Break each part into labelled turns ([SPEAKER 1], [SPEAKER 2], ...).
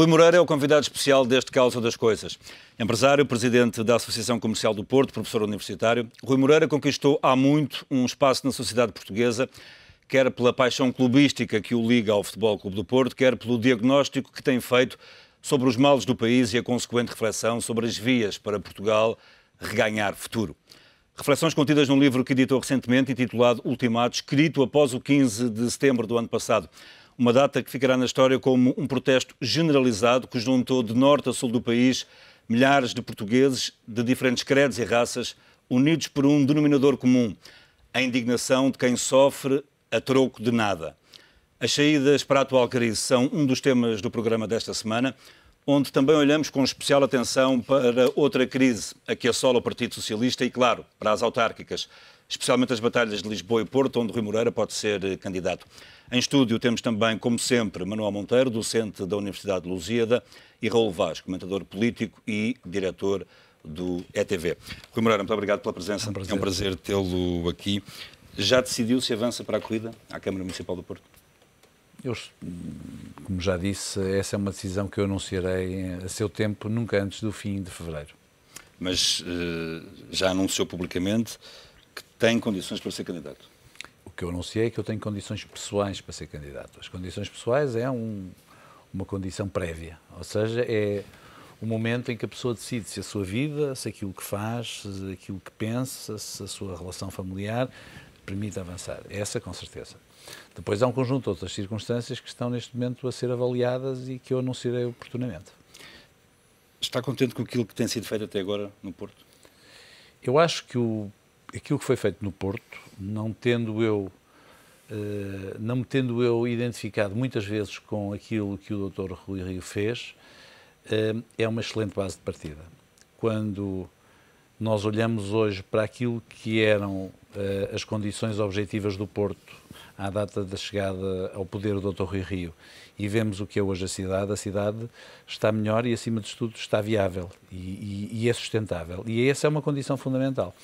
[SPEAKER 1] Rui Moreira é o convidado especial deste Causa das Coisas. Empresário, presidente da Associação Comercial do Porto, professor universitário, Rui Moreira conquistou há muito um espaço na sociedade portuguesa, quer pela paixão clubística que o liga ao Futebol Clube do Porto, quer pelo diagnóstico que tem feito sobre os males do país e a consequente reflexão sobre as vias para Portugal reganhar futuro. Reflexões contidas num livro que editou recentemente, intitulado Ultimato, escrito após o 15 de setembro do ano passado. Uma data que ficará na história como um protesto generalizado que juntou de norte a sul do país milhares de portugueses de diferentes credos e raças unidos por um denominador comum, a indignação de quem sofre a troco de nada. As saídas para a atual crise são um dos temas do programa desta semana onde também olhamos com especial atenção para outra crise a que assola o Partido Socialista e, claro, para as autárquicas, especialmente as batalhas de Lisboa e Porto, onde Rui Moreira pode ser eh, candidato. Em estúdio temos também, como sempre, Manuel Monteiro, docente da Universidade de Lusíada, e Raul Vaz, comentador político e diretor do ETV. Rui Moreira, muito obrigado pela presença. É um prazer, é um prazer tê-lo aqui. Já decidiu se avança para a corrida à Câmara Municipal do Porto?
[SPEAKER 2] Eu, como já disse, essa é uma decisão que eu
[SPEAKER 1] anunciarei a seu tempo, nunca antes do fim de fevereiro. Mas eh, já anunciou publicamente que tem condições para ser candidato? O que eu anunciei é que eu tenho condições
[SPEAKER 2] pessoais para ser candidato. As condições pessoais é um, uma condição prévia, ou seja, é o momento em que a pessoa decide se a sua vida, se aquilo que faz, se aquilo que pensa, se a sua relação familiar permite avançar. Essa, com certeza. Depois há um conjunto de outras circunstâncias que estão neste momento a ser avaliadas e que eu anunciarei oportunamente.
[SPEAKER 1] Está contente com aquilo que tem sido feito até agora no Porto?
[SPEAKER 2] Eu acho que o, aquilo que foi feito no Porto, não tendo eu eh, não me tendo eu identificado muitas vezes com aquilo que o Dr. Rui Rio fez, eh, é uma excelente base de partida. Quando nós olhamos hoje para aquilo que eram eh, as condições objetivas do Porto à data da chegada ao poder do Dr. Rui Rio. E vemos o que é hoje a cidade. A cidade está melhor e, acima de tudo, está viável e, e, e é sustentável. E essa é uma condição fundamental.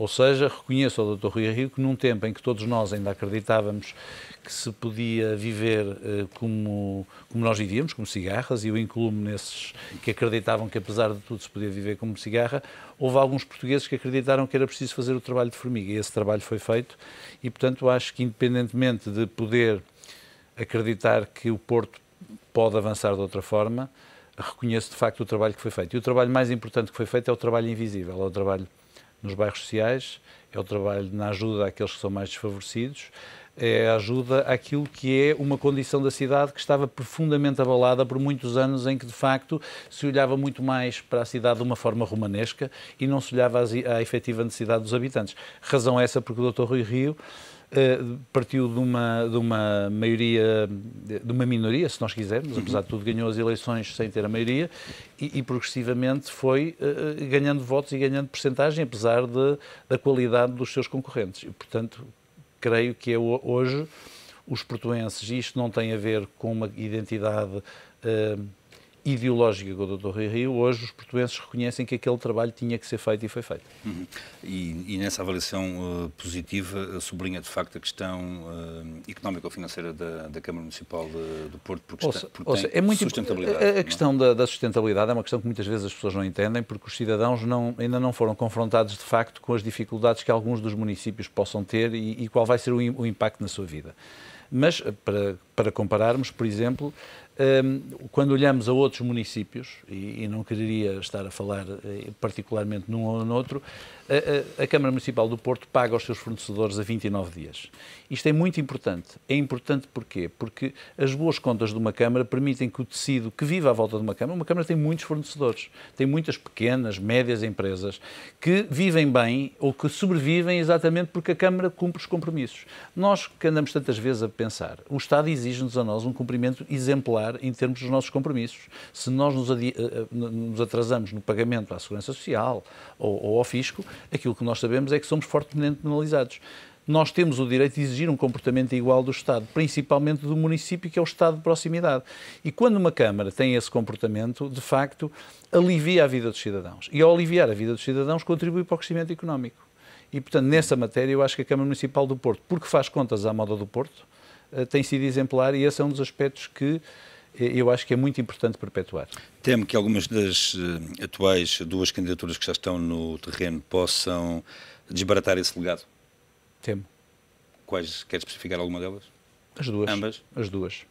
[SPEAKER 2] Ou seja, reconheço ao Dr. Rui Rio que num tempo em que todos nós ainda acreditávamos que se podia viver uh, como, como nós vivíamos, como cigarras, e eu incluo-me nesses que acreditavam que apesar de tudo se podia viver como cigarra, houve alguns portugueses que acreditaram que era preciso fazer o trabalho de formiga, e esse trabalho foi feito, e portanto acho que independentemente de poder acreditar que o Porto pode avançar de outra forma, reconheço de facto o trabalho que foi feito. E o trabalho mais importante que foi feito é o trabalho invisível, é o trabalho nos bairros sociais, é o trabalho na ajuda àqueles que são mais desfavorecidos, é a ajuda àquilo que é uma condição da cidade que estava profundamente abalada por muitos anos em que, de facto, se olhava muito mais para a cidade de uma forma romanesca e não se olhava à efetiva necessidade dos habitantes. Razão essa porque o Dr. Rui Rio eh, partiu de uma, de uma maioria, de uma minoria, se nós quisermos, uhum. apesar de tudo ganhou as eleições sem ter a maioria e, e progressivamente foi uh, ganhando votos e ganhando percentagem, apesar de, da qualidade dos seus concorrentes. E, portanto, creio que é hoje os portuenses, e isto não tem a ver com uma identidade uh, ideológica com o Dr. Rui Rio, hoje os portuenses reconhecem que aquele trabalho tinha que ser feito e foi feito. Uhum.
[SPEAKER 1] E, e, nessa avaliação uh, positiva uh, sublinha de facto a questão uh, económico-financeira da, da, Câmara Municipal de, do Porto, porque, ouça, está, porque ouça, é muito sustentabilidade. A, a
[SPEAKER 2] é? questão da, da, sustentabilidade é uma questão que muitas vezes as pessoas não entendem, porque os cidadãos não, ainda não foram confrontados de facto com as dificuldades que alguns dos municípios possam ter e, e qual vai ser o, o impacto na sua vida. Mas, uh, para, para compararmos, por exemplo, quando olhamos a outros municípios, e, não quereria estar a falar eh, particularmente num ou no outro, a, Câmara Municipal do Porto paga aos seus fornecedores a 29 dias. Isto é muito importante. É importante porquê? Porque as boas contas de uma Câmara permitem que o tecido que vive à volta de uma Câmara, uma Câmara tem muitos fornecedores, tem muitas pequenas, médias empresas que vivem bem ou que sobrevivem exatamente porque a Câmara cumpre os compromissos. Nós que andamos tantas vezes a pensar, o Estado exige-nos a nós um cumprimento exemplar em termos dos nossos compromissos. Se nós nos, eh, eh, nos atrasamos no pagamento à Segurança Social ou, ou ao Fisco, aquilo que nós sabemos é que somos fortemente penalizados nós temos o direito de exigir um comportamento igual do Estado, principalmente do município, que é o Estado de proximidade. E quando uma Câmara tem esse comportamento, de facto, alivia a vida dos cidadãos. E ao aliviar a vida dos cidadãos, contribui para o crescimento económico. E, portanto, nessa matéria, eu acho que a Câmara Municipal do Porto, porque faz contas à moda do Porto, eh, tem sido exemplar e esse é um dos aspectos que eu acho que é muito importante perpetuar.
[SPEAKER 1] Temo que algumas das eh, atuais duas candidaturas que já estão no terreno possam desbaratar esse legado? Temo. Quais? Quer especificar alguma delas? As duas. Ambas? As duas.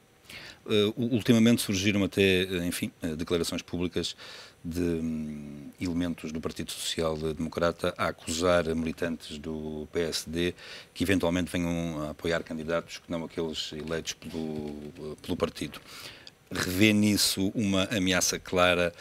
[SPEAKER 1] Uh, ultimamente surgiram até, eh, enfim, declarações públicas de um, elementos do Partido Social Democrata a acusar militantes do PSD que eventualmente venham a apoiar candidatos que não aqueles eleitos pelo, pelo partido revê nisso uma ameaça clara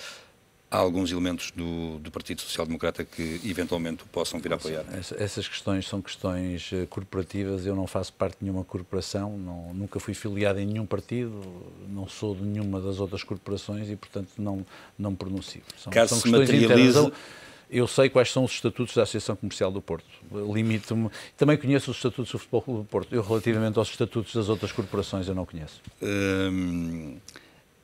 [SPEAKER 1] a alguns elementos do, do Partido Social Democrata que eventualmente possam vir a apoiar?
[SPEAKER 2] Essas questões são questões eh, corporativas. Eu não faço parte de nenhuma corporação, não, nunca fui filiado em nenhum partido, não sou de nenhuma das outras corporações e, portanto, não, não pronuncio. São, Caso são se materialize. Internas, eu sei quais são os estatutos da Associação Comercial do Porto. Limito-me. Também conheço os estatutos do Futebol Clube do Porto. Eu, relativamente aos estatutos das outras corporações, eu não conheço.
[SPEAKER 1] Hum,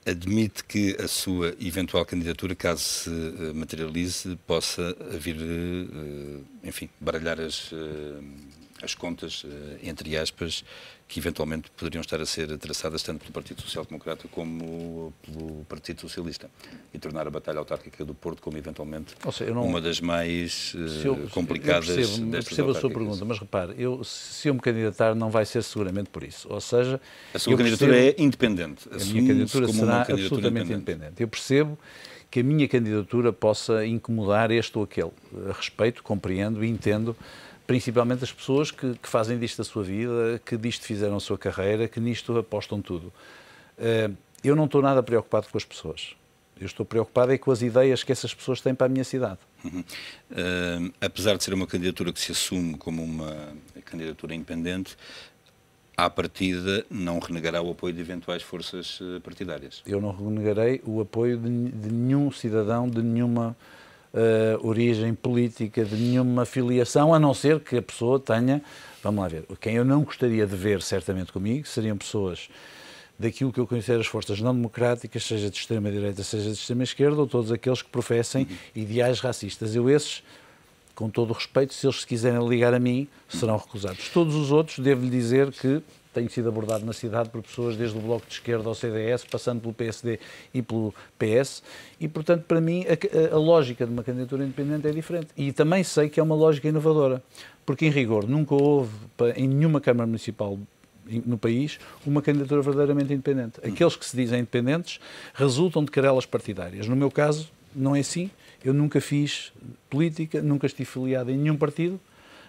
[SPEAKER 1] admite que a sua eventual candidatura, caso se eh, materialize, possa vir, eh, enfim, baralhar as, eh, as contas, entre aspas, que eventualmente poderiam estar a ser traçadas tanto pelo Partido Social Democrata como pelo Partido Socialista e tornar a batalha autárquica do Porto como eventualmente seja, não, uma das mais eh, eu, complicadas eu percebo, destas percebo a sua
[SPEAKER 2] pergunta, mas repare, eu, se eu me candidatar não vai ser seguramente por isso, ou seja... A sua candidatura percebo, é independente. A minha candidatura como será candidatura absolutamente independente. independente. Eu percebo que a minha candidatura possa incomodar este ou aquele. Eh, respeito, compreendo e entendo principalmente as pessoas que, que, fazem disto a sua vida, que disto fizeram a sua carreira, que nisto apostam tudo. Eh, eu não estou nada preocupado com as pessoas. Eu estou preocupado é com as ideias que essas pessoas têm para a minha cidade.
[SPEAKER 1] Uhum. Uh, apesar de ser uma candidatura que se assume como uma candidatura independente, à partida não renegará o apoio de eventuais forças eh, partidárias.
[SPEAKER 2] Eu não renegarei o apoio de, de nenhum cidadão, de nenhuma uh, origem política, de nenhuma filiação, a não ser que a pessoa tenha. Vamos lá ver. Quem eu não gostaria de ver, certamente comigo, seriam pessoas daquilo que eu conhecer as forças não democráticas, seja de extrema-direita, seja de extrema-esquerda, ou todos aqueles que professem ideais racistas. Eu, esses, com todo o respeito, se eles se quiserem ligar a mim, serão recusados. Todos os outros, devo-lhe dizer que tem sido abordado na cidade por pessoas desde o Bloco de Esquerda ao CDS, passando pelo PSD e pelo PS, e portanto, para mim, a, a lógica de uma candidatura independente é diferente. E também sei que é uma lógica inovadora, porque em rigor nunca houve em nenhuma Câmara Municipal no país uma candidatura verdadeiramente independente. Aqueles que se dizem independentes resultam de querelas partidárias. No meu caso, não é assim. Eu nunca fiz política, nunca estive filiado em nenhum partido.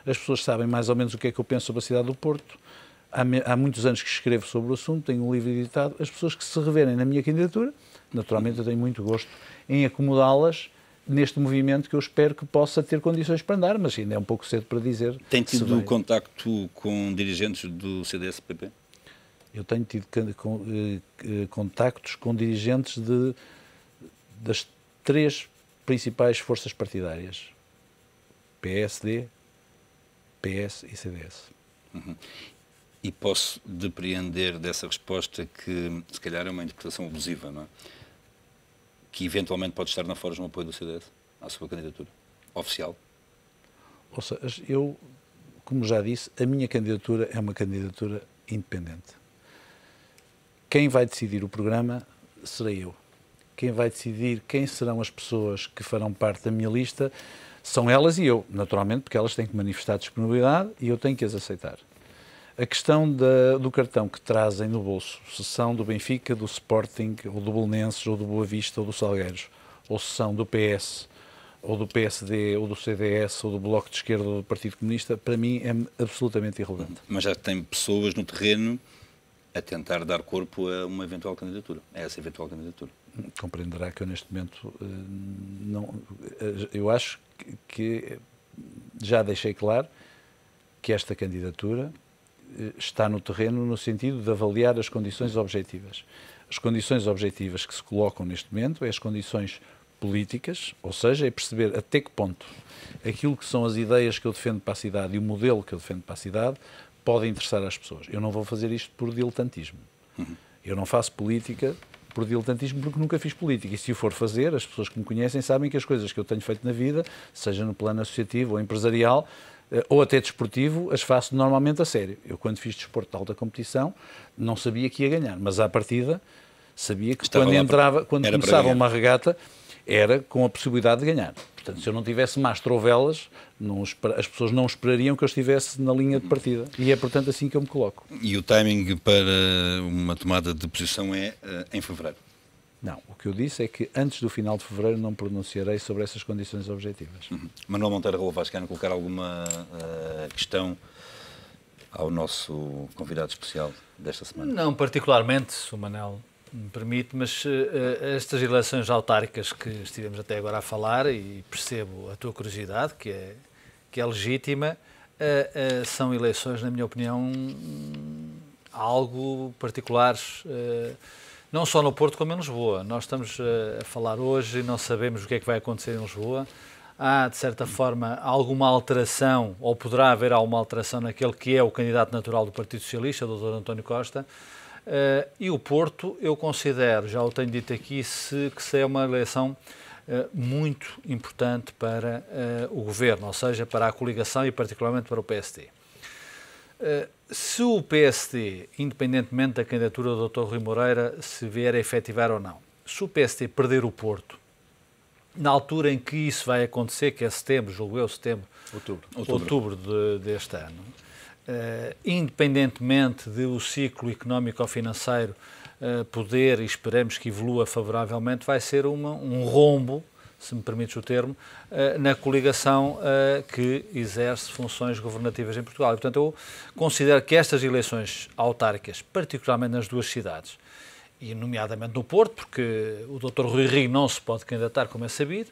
[SPEAKER 2] As pessoas sabem mais ou menos o que é que eu penso sobre a cidade do Porto há, há muitos anos que escrevo sobre o assunto, tenho um livro editado, as pessoas que se reverem na minha candidatura, naturalmente eu tenho muito gosto em acomodá-las neste movimento que eu espero que possa ter condições para andar, mas ainda é um pouco cedo para dizer. Tem tido
[SPEAKER 1] contacto com dirigentes do CDS-PP?
[SPEAKER 2] Eu tenho tido eh, eh, contactos com dirigentes de, das três principais forças partidárias: PSD, PS e CDS. Uhum
[SPEAKER 1] e posso depreender dessa resposta que, se calhar, é uma interpretação abusiva, não é? Que eventualmente pode estar na Forja no apoio do CDS à sua candidatura oficial?
[SPEAKER 2] Ou seja, eu, como já disse, a minha candidatura é uma candidatura independente. Quem vai decidir o programa serei eu. Quem vai decidir quem serão as pessoas que farão parte da minha lista são elas e eu, naturalmente, porque elas têm que manifestar disponibilidade e eu tenho que as aceitar. A questão da, do cartão que trazem no bolso, se são do Benfica, do Sporting, ou do Bolonenses, ou do Boa Vista, ou do Salgueiros, ou se são do PS, ou do PSD, ou do CDS, ou do Bloco de Esquerda, ou do Partido Comunista, para mim é absolutamente irrelevante.
[SPEAKER 1] Mas já tem pessoas no terreno a tentar dar corpo a uma eventual candidatura, a essa eventual candidatura. Compreenderá
[SPEAKER 2] que eu neste momento eh, não, eh, eu acho que já deixei claro que esta candidatura eh, está no terreno no sentido de avaliar as condições objetivas. As condições objetivas que se colocam neste momento é as condições políticas, ou seja, é perceber até que ponto aquilo que são as ideias que eu defendo para a cidade e o modelo que eu defendo para a cidade pode interessar às pessoas. Eu não vou fazer isto por diletantismo. Uhum. Eu não faço política por diletantismo porque nunca fiz política. E se o for fazer, as pessoas que me conhecem sabem que as coisas que eu tenho feito na vida, seja no plano associativo ou empresarial, eh, ou até desportivo, as faço normalmente a sério. Eu, quando fiz desporto de alta competição, não sabia que ia ganhar, mas à partida sabia que Estava quando, entrava, para... quando era começava uma regata era com a possibilidade de ganhar. Portanto, se eu não tivesse mais trovelas, não, as pessoas não esperariam que eu estivesse na linha de partida. E é, portanto, assim que eu me coloco.
[SPEAKER 1] E o timing para uma tomada de posição é eh, em fevereiro? Não, o que eu disse é que
[SPEAKER 2] antes do final de fevereiro não pronunciarei sobre essas condições objetivas. Uhum.
[SPEAKER 1] Manuel Monteiro Relvaz, querem colocar alguma uh, questão ao nosso convidado especial
[SPEAKER 3] desta semana? Não, particularmente, se o Manel me permite, mas uh, estas eleições autárquicas que estivemos até agora a falar, e percebo a tua curiosidade, que é, que é legítima, uh, são eleições, na minha opinião, algo particulares. Uh, não só no Porto como em Lisboa. Nós estamos eh, a falar hoje e não sabemos o que é que vai acontecer em Lisboa. Há, de certa forma, alguma alteração, ou poderá haver alguma alteração naquele que é o candidato natural do Partido Socialista, o Dr. António Costa. Eh, e o Porto, eu considero, já o tenho dito aqui, se, que se é uma eleição eh, muito importante para o governo, ou seja, para a coligação e, particularmente, para o PSD se o PSD, independentemente da candidatura do Dr. Rui Moreira, se vier a efetivar ou não, se o PSD perder o Porto, na altura em que isso vai acontecer, que é setembro, julgo eu, setembro, outubro, outubro. outubro de, deste ano, uh, independentemente do ciclo económico-financeiro uh, eh, poder, e esperamos que evolua favoravelmente, vai ser uma, um rombo se me permites o termo, eh, na coligação eh, que exerce funções governativas em Portugal. E, portanto, eu considero que estas eleições autárquicas, particularmente nas duas cidades, e nomeadamente no Porto, porque o Dr. Rui Rio não se pode candidatar, como é sabido,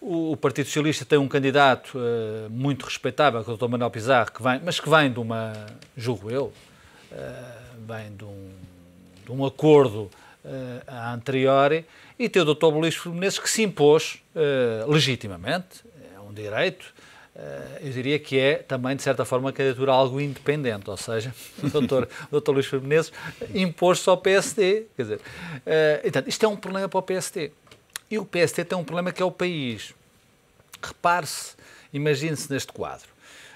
[SPEAKER 3] o Partido Socialista tem um candidato eh, muito respeitável, que é o Dr. Manuel Pizarro, que vem, mas que vem de uma, julgo eu, vem de um, de um acordo a anteriori e ter o doutor Luís Fluminenses que se impôs uh, legitimamente, é um direito, eh, eu diria que é também, de certa forma, uma candidatura algo independente, ou seja, o doutor, o doutor Luís Firmenezes impôs-se ao PSD. Quer dizer, uh, então, isto é um problema para o PSD. E o PSD tem um problema que é o país. Repare-se, imagine-se neste quadro,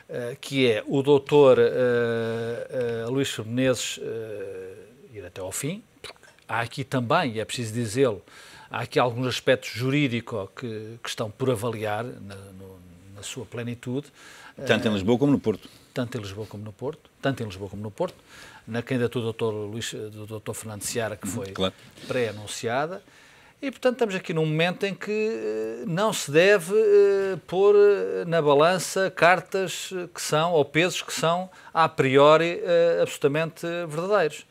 [SPEAKER 3] uh, que é o doutor uh, Luís Firmenezes ir até ao fim, há aqui também, e é preciso dizê-lo, Há aqui alguns aspectos jurídicos que, que estão por avaliar na, no, na sua plenitude. Tanto em eh, Lisboa como no Porto. Tanto em Lisboa como no Porto. Tanto em Lisboa como no Porto. Na candidatura do Dr. Luís, do Dr. Fernando Seara, que uhum, foi claro. pré-anunciada. E, portanto, estamos aqui num momento em que eh, não se deve eh, pôr na balança cartas que são, ou pesos que são, a priori, absolutamente verdadeiros.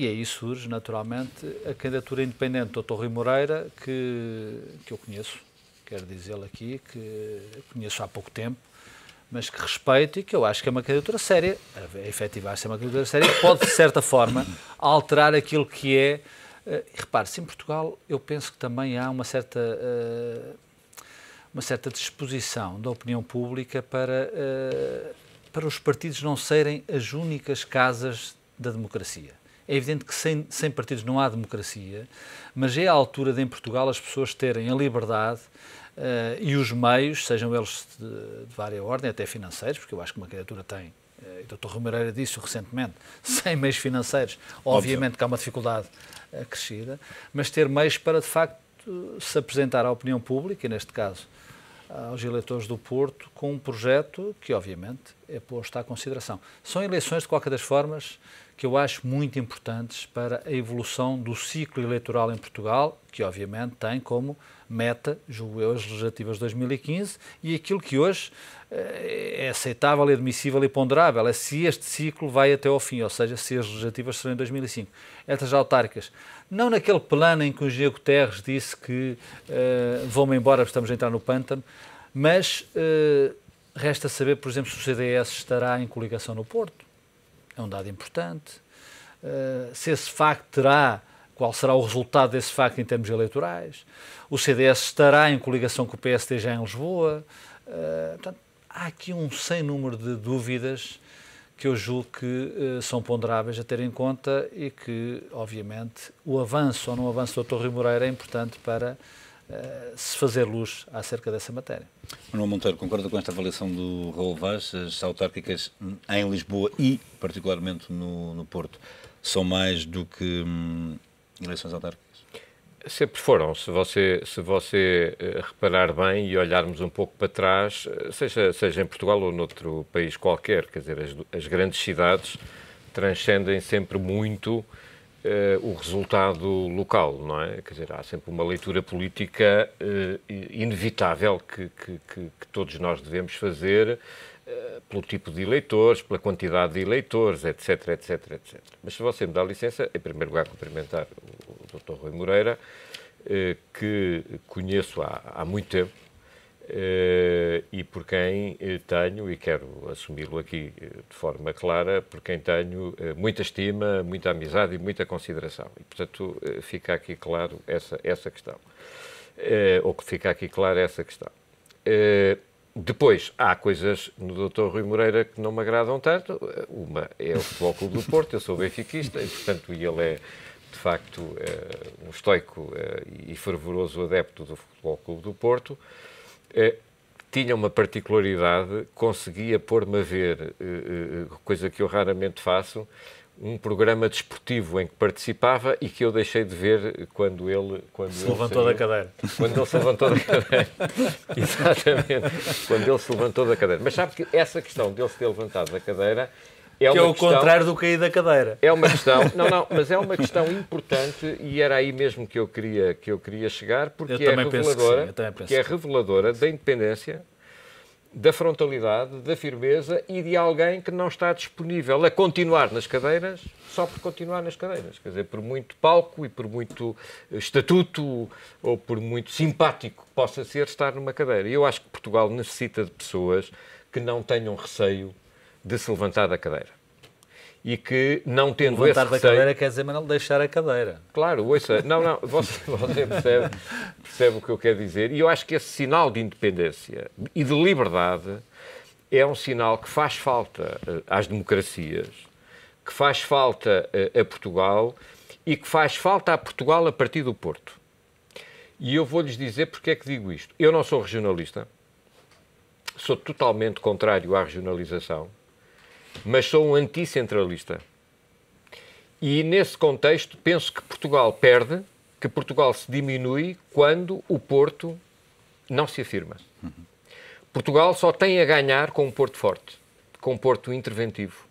[SPEAKER 3] E aí surge, naturalmente, a candidatura independente do Dr. Rui Moreira, que, que eu conheço, quero dizê-lo aqui, que conheço há pouco tempo, mas que respeito e que eu acho que é uma candidatura séria, a é efetivar-se é uma candidatura séria, que pode, de certa forma, alterar aquilo que é. Eh, Repare-se, em Portugal, eu penso que também há uma certa. Eh, uma certa disposição da opinião pública para, eh, para os partidos não serem as únicas casas da democracia. É evidente que sem, sem partidos não há democracia, mas é a altura de, em Portugal, as pessoas terem a liberdade uh, e os meios, sejam eles de, de várias ordem, até financeiros, porque eu acho que uma criatura tem eh, o Dr. Romero disse recentemente, sem meios financeiros, obviamente Óbvio. que há uma dificuldade acrescida, eh, mas ter meios para, de facto, se apresentar à opinião pública, e neste caso aos eleitores do Porto, com um projeto que, obviamente, é posto à consideração. São eleições, de qualquer das formas, que eu acho muito importantes para a evolução do ciclo eleitoral em Portugal, que obviamente tem como meta, julgo eu, as legislativas de 2015 e aquilo que hoje eh, é aceitável, é admissível e ponderável é se este ciclo vai até ao fim, ou seja, se as legislativas serão em 2005. Estas autárquicas, não naquele plano em que o Diego Terres disse que uh, eh, vão-me embora, estamos a entrar no pântano, mas uh, resta saber, por exemplo, se o CDS estará em coligação no Porto é um dado importante. Uh, se esse facto terá, qual será o resultado desse facto em termos eleitorais. O CDS estará em coligação com o PSD já em Lisboa. Uh, portanto, há aqui um sem número de dúvidas que eu julgo que uh, são ponderáveis a ter em conta e que, obviamente, o avanço ou não avanço do Dr. Rui Moreira é importante para eh, se fazer luz acerca dessa matéria.
[SPEAKER 1] Manuel Monteiro, concorda com esta avaliação do Raul Vaz? As autárquicas em Lisboa e, particularmente, no, no Porto, são mais do que hum, eleições autárquicas?
[SPEAKER 4] Sempre foram. Se você, se você eh, reparar bem e olharmos um pouco para trás, eh, seja, seja em Portugal ou noutro país qualquer, quer dizer, as, as grandes cidades transcendem sempre muito eh, o resultado local, não é? Quer dizer, há sempre uma leitura política eh, inevitável que, que, que todos nós devemos fazer eh, pelo tipo de eleitores, pela quantidade de eleitores, etc, etc, etc. Mas se você me dá licença, em primeiro lugar cumprimentar o Dr. Rui Moreira, que conheço há, há muito tempo, eh, e por quem eh, tenho, e quero assumi-lo aqui eh, de forma clara, por quem tenho muita estima, muita amizade e muita consideração. E, portanto, fica aqui claro essa, essa questão. ou que fica aqui clara essa questão. Depois, há coisas no Dr. Rui Moreira que não me agradam tanto. Uma é o Futebol Clube do Porto, eu sou benfiquista e, portanto, ele é, de facto, um estoico e fervoroso adepto do Futebol Clube do Porto. Eh, tinha uma particularidade, conseguia pôr-me a ver, eh, eh, coisa que eu raramente faço, um programa desportivo em que participava e que eu deixei de ver quando ele quando se ele levantou saiu, da cadeira. Quando ele se levantou da cadeira. Exatamente. Quando ele se levantou da cadeira. Mas sabe que essa questão de ele se ter levantado da cadeira é que é o questão, contrário do cair da cadeira. É uma questão, não, não, mas é uma questão importante e era aí mesmo que eu queria, que eu queria chegar, porque é reveladora, que, é reveladora da independência, da frontalidade, da firmeza e de alguém que não está disponível a continuar nas cadeiras só por continuar nas cadeiras. Quer dizer, por muito palco e por muito eh, estatuto ou por muito simpático que possa ser estar numa cadeira. Eu acho que Portugal necessita de pessoas que não tenham receio de se levantar da cadeira. E que, não tendo levantar esse Levantar da cadeira
[SPEAKER 3] quer dizer, mas não deixar a cadeira.
[SPEAKER 4] Claro, ouça, não, não, você, você percebe, percebe o que eu quero dizer. E eu acho que esse sinal de independência e de liberdade é um sinal que faz falta eh, às democracias, que faz falta eh, a Portugal e que faz falta a Portugal a partir do Porto. E eu vou-lhes dizer porque é que digo isto. Eu não sou regionalista, sou totalmente contrário à regionalização mas sou um anticentralista. E nesse contexto penso que Portugal perde, que Portugal se diminui quando o Porto não se afirma. Uhum. Portugal só tem a ganhar com um Porto forte, com um Porto interventivo,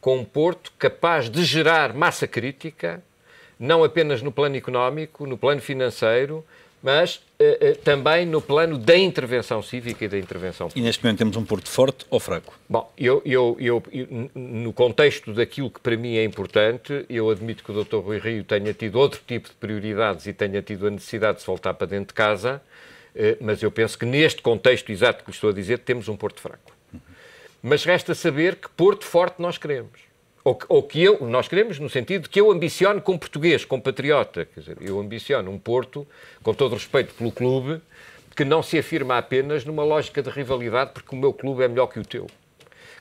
[SPEAKER 4] com um Porto capaz de gerar massa crítica, não apenas no plano económico, no plano financeiro, mas eh, eh, também no plano da intervenção cívica e da intervenção política.
[SPEAKER 1] E neste momento temos um Porto
[SPEAKER 4] forte ou fraco? Bom, eu, eu, eu, eu, no contexto daquilo que para mim é importante, eu admito que o Dr. Rui Rio tenha tido outro tipo de prioridades e tenha tido a necessidade de se voltar para dentro de casa, eh, mas eu penso que neste contexto exato que lhe estou a dizer, temos um Porto fraco. Uhum. Mas resta saber que Porto forte nós queremos. Ou, ou que eu, nós queremos no sentido que eu ambiciono como português, como patriota. Quer dizer, eu ambiciono um Porto, com todo respeito pelo clube, que não se afirma apenas numa lógica de rivalidade, porque o meu clube é melhor que o teu.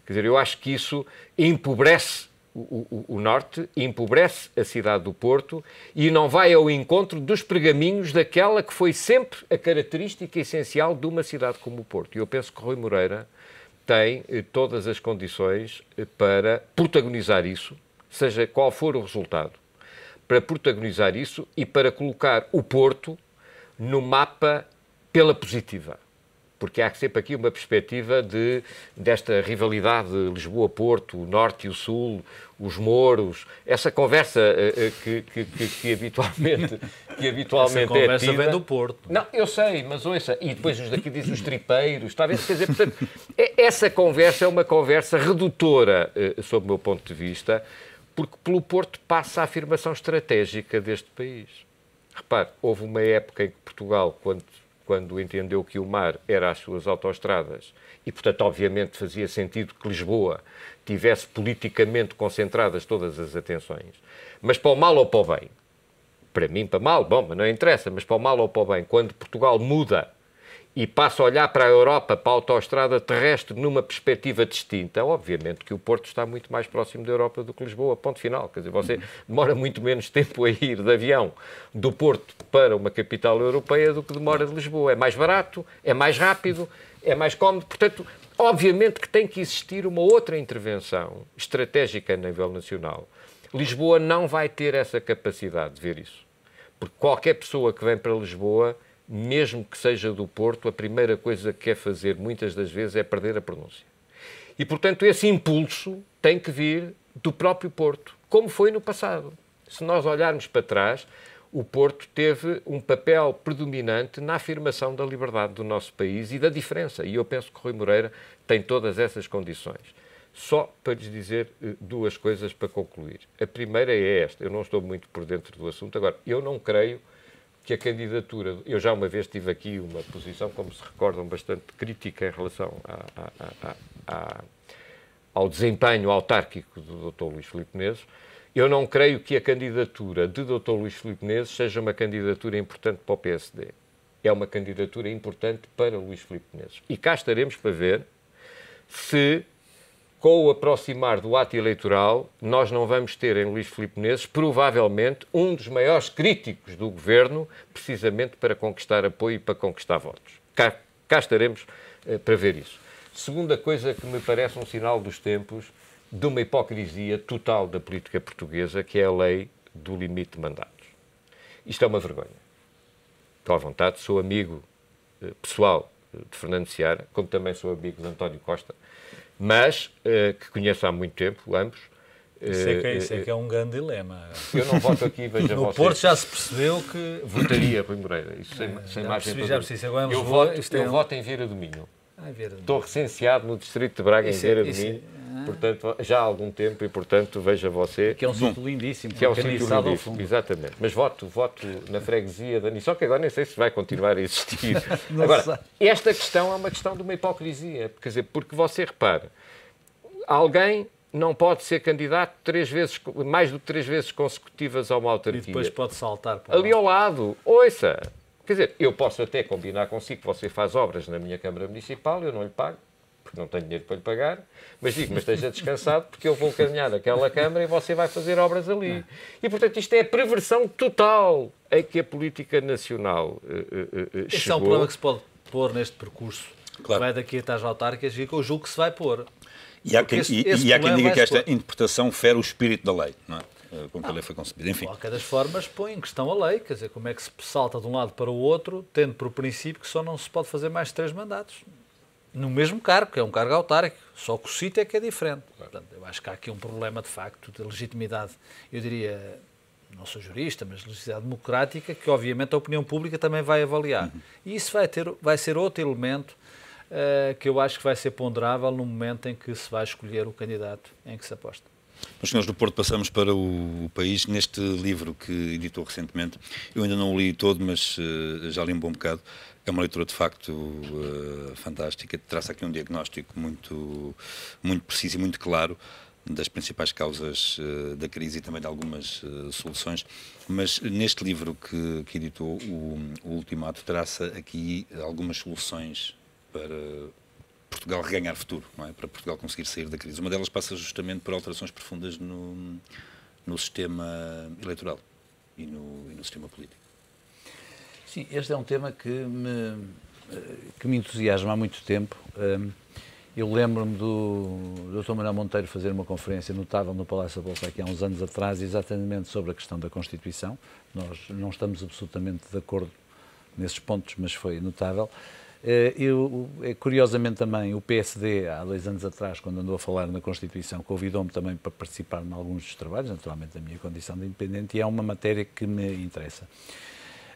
[SPEAKER 4] Quer dizer, eu acho que isso empobrece o, o, o, Norte, empobrece a cidade do Porto e não vai ao encontro dos pergaminhos daquela que foi sempre a característica essencial de uma cidade como o Porto. E eu penso que Rui Moreira tem eh, todas as condições eh, para protagonizar isso, seja qual for o resultado, para protagonizar isso e para colocar o Porto no mapa pela positiva porque há sempre aqui uma perspectiva de, desta rivalidade de Lisboa-Porto, o Norte e o Sul, os Mouros, essa conversa uh, que, que, que, que, habitualmente, que habitualmente essa é conversa vem do Porto. Não, eu sei, mas ouça, e depois os daqui dizem os tripeiros, talvez Quer dizer, portanto, é, essa conversa é uma conversa redutora, uh, sob o meu ponto de vista, porque pelo Porto passa a afirmação estratégica deste país. Repare, houve uma época em que Portugal, quando quando entendeu que o mar era as suas autoestradas e, portanto, obviamente fazia sentido que Lisboa tivesse politicamente concentradas todas as atenções. Mas para o mal ou para o bem? Para mim, para mal, bom, mas não interessa, mas para o mal ou para o bem, quando Portugal muda e passa a olhar para a Europa, para a autoestrada terrestre, numa perspectiva distinta, obviamente que o Porto está muito mais próximo da Europa do que Lisboa, ponto final. Quer dizer, você demora muito menos tempo a ir de avião do Porto para uma capital europeia do que demora de Lisboa. É mais barato, é mais rápido, é mais cómodo. Portanto, obviamente que tem que existir uma outra intervenção estratégica a nível nacional. Lisboa não vai ter essa capacidade de ver isso. Porque qualquer pessoa que vem para Lisboa mesmo que seja do Porto, a primeira coisa que quer fazer muitas das vezes é perder a pronúncia. E, portanto, esse impulso tem que vir do próprio Porto, como foi no passado. Se nós olharmos para trás, o Porto teve um papel predominante na afirmação da liberdade do nosso país e da diferença. E eu penso que Rui Moreira tem todas essas condições. Só para lhes dizer eh, duas coisas para concluir. A primeira é esta: eu não estou muito por dentro do assunto agora, eu não creio que a candidatura. Eu já uma vez tive aqui uma posição, como se recordam, bastante crítica em relação a, a, a, ao desempenho autárquico do Dr. Luís Filipe Menezes. Eu não creio que a candidatura de Dr. Luís Filipe Menezes seja uma candidatura importante para o PSD. É uma candidatura importante para Luís Filipe Menezes. E cá estaremos para ver se com o aproximar do ato eleitoral, nós não vamos ter em Luís Filipe Menezes, provavelmente, um dos maiores críticos do governo, precisamente para conquistar apoio e para conquistar votos. Cá, cá estaremos eh, para ver isso. Segunda coisa que me parece um sinal dos tempos de uma hipocrisia total da política portuguesa, que é a lei do limite de mandatos. Isto é uma vergonha. Estou à vontade, sou amigo eh, pessoal eh, de Fernando Seara, como também sou amigo de António Costa, mas uh, que conheço há muito tempo, ambos. Isso é, que, é- eh, isso é, que
[SPEAKER 3] é um grande dilema. Eu não voto aqui, veja No vocês. Porto já se percebeu que... Votaria para Moreira, isso sem, é, sem já margem percebi, já percebi, eu, voto, é eu voto em
[SPEAKER 4] Vieira do Minho. Ai, Estou recenseado no distrito de Braga, isso, em é- Vera de é- Minho, ah. portanto, já há algum tempo e, portanto, veja você... Que é um sítio lindíssimo, que é um é sítio lindíssimo, exatamente. Mas voto, voto na freguesia da Só que agora nem sei se vai continuar a existir. agora, esta questão é uma questão de uma hipocrisia, quer dizer, porque você repara, alguém não pode ser candidato três vezes, mais do que três vezes consecutivas a uma autarquia. E depois pode saltar para Ali ao lado, ouça, Quer dizer, eu posso até combinar consigo que você faz obras na minha Câmara Municipal, eu não lhe pago, porque não tenho dinheiro para lhe pagar, mas digo, mas esteja descansado, porque eu vou caminhar aquela Câmara e você vai fazer obras ali. Ah. E, portanto, isto é a perversão total em que a política nacional uh, uh, uh, é um problema que se pode pôr neste percurso. Claro. Vai daqui até às autárquicas e que eu julgo que
[SPEAKER 3] se vai pôr. E há, quem, esse, e, esse e há quem diga que esta
[SPEAKER 1] interpretação fere o espírito da lei, não é? com eh, que a lei foi concebida. Enfim. De qualquer
[SPEAKER 3] das formas, põe em questão a lei, quer dizer, como é que se salta de um lado para o outro, tendo por princípio que só não se pode fazer mais três mandatos. No mesmo cargo, que é um cargo autárquico, só que o sítio é que é diferente. Portanto, eu acho que há aqui um problema, de facto, de legitimidade, eu diria, não sou jurista, mas legitimidade democrática, que obviamente a opinião pública também vai avaliar. Uhum. E isso vai, ter, vai ser outro elemento uh, que eu acho que vai ser ponderável no momento em que se vai escolher o candidato em que se aposta.
[SPEAKER 1] Mas, senhores do Porto, passamos para o, país. Neste livro que editou recentemente, eu ainda não o li todo, mas uh, já li um bom bocado. É uma leitura de facto uh, fantástica. Traça aqui um diagnóstico muito, muito preciso e muito claro das principais causas uh, da crise e também de algumas uh, soluções. Mas neste livro que, que editou, o, o Ultimato, traça aqui algumas soluções para Portugal reganhar futuro, é? para Portugal conseguir sair da crise. Uma delas passa justamente por alterações profundas no, no sistema eleitoral e no, e no sistema político.
[SPEAKER 2] Sim, este é um tema que me, que me entusiasma há muito tempo. Hum, eu lembro-me do Dr. Manuel Monteiro fazer uma conferência notável no Palácio da Bolsa aqui há uns anos atrás, exatamente sobre a questão da Constituição. Nós não estamos absolutamente de acordo nesses pontos, mas foi notável. Eh, eu, é, curiosamente também, o PSD, há dois anos atrás, quando andou a falar na Constituição, convidou-me também para participar em alguns dos trabalhos, naturalmente da minha condição de independente, e é uma matéria que me interessa.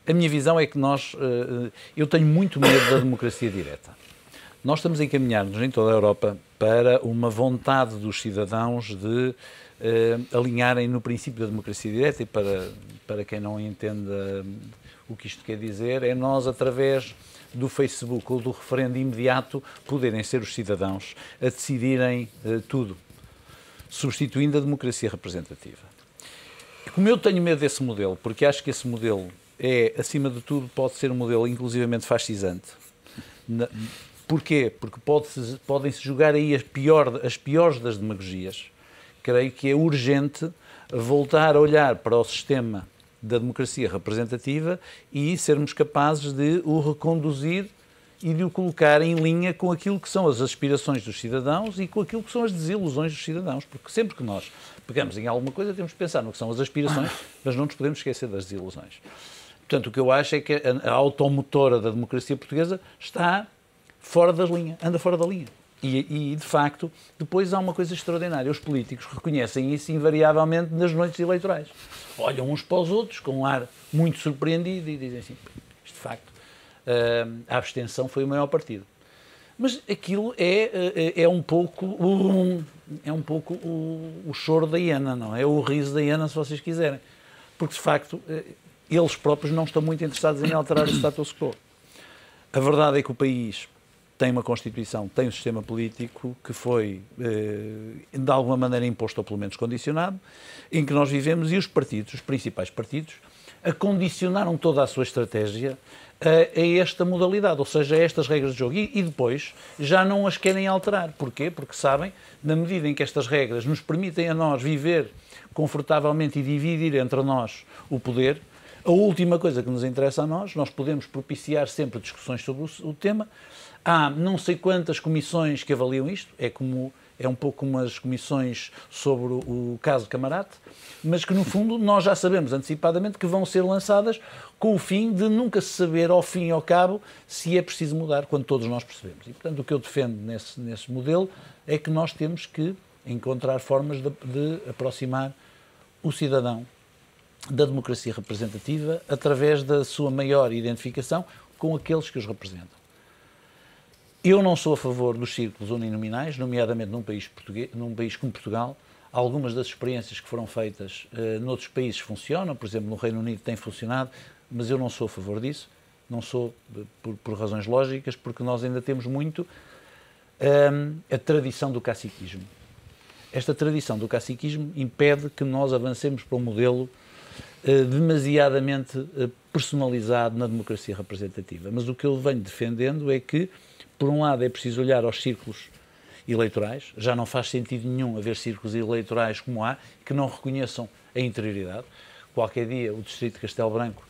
[SPEAKER 2] A minha visão é que nós. Eh, eu tenho muito medo da democracia direta. Nós estamos a encaminhar-nos em toda a Europa para uma vontade dos cidadãos de uh, alinharem no princípio da democracia direta, e para, para quem não entenda hum, o que isto quer dizer, é nós, através do Facebook ou do referendo imediato poderem ser os cidadãos a decidirem uh, tudo, substituindo a democracia representativa. Como eu tenho medo desse modelo, porque acho que esse modelo é, acima de tudo, pode ser um modelo inclusivamente fascisante. Na, porquê? Porque pode -se, podem-se jogar aí as, pior, as piores das demagogias. Creio que é urgente voltar a olhar para o sistema da democracia representativa e sermos capazes de o reconduzir e de o colocar em linha com aquilo que são as aspirações dos cidadãos e com aquilo que são as desilusões dos cidadãos. Porque sempre que nós pegamos em alguma coisa, temos de pensar no que são as aspirações, mas não nos podemos esquecer das desilusões. Portanto, o que eu acho é que a automotora da democracia portuguesa está fora da linha, anda fora da linha. E, e, de facto, depois há uma coisa extraordinária. Os políticos reconhecem isso invariavelmente nas noites eleitorais. Olham uns para os outros com um ar muito surpreendido e dizem assim: de facto, eh, a abstenção foi o maior partido. Mas aquilo é, eh, é um pouco, o, é um pouco o, o choro da hiena, não é? O riso da hiena, se vocês quiserem. Porque, de facto, eh, eles próprios não estão muito interessados em alterar o status quo. A verdade é que o país tem uma Constituição, tem um sistema político que foi, eh, de alguma maneira, imposto ou pelo menos condicionado, em que nós vivemos e os partidos, os principais partidos, acondicionaram toda a sua estratégia a, eh, a, esta modalidade, ou seja, a estas regras de jogo. E, e, depois já não as querem alterar. Porquê? Porque sabem, na medida em que estas regras nos permitem a nós viver confortavelmente e dividir entre nós o poder, a última coisa que nos interessa a nós, nós podemos propiciar sempre discussões sobre o tema, Há ah, não sei quantas comissões que avaliam isto, é como é um pouco umas comissões sobre o caso Camarate, mas que no fundo nós já sabemos antecipadamente que vão ser lançadas com o fim de nunca se saber ao fim e ao cabo se é preciso mudar, quando todos nós percebemos. E portanto o que eu defendo nesse, nesse modelo é que nós temos que encontrar formas de, de aproximar o cidadão da democracia representativa através da sua maior identificação com aqueles que os representam. Eu não sou a favor dos círculos uninominais, nomeadamente num país, português, num país como Portugal. Algumas das experiências que foram feitas uh, noutros países funcionam, por exemplo, no Reino Unido tem funcionado, mas eu não sou a favor disso. Não sou, eh, por, por razões lógicas, porque nós ainda temos muito um, ehm, a tradição do caciquismo. Esta tradição do caciquismo impede que nós avancemos para um modelo eh, demasiadamente personalizado na democracia representativa. Mas o que eu venho defendendo é que por um lado, é preciso olhar aos círculos eleitorais, já não faz sentido nenhum haver círculos eleitorais como há, que não reconheçam a interioridade. Qualquer dia, o Distrito de Castelo Branco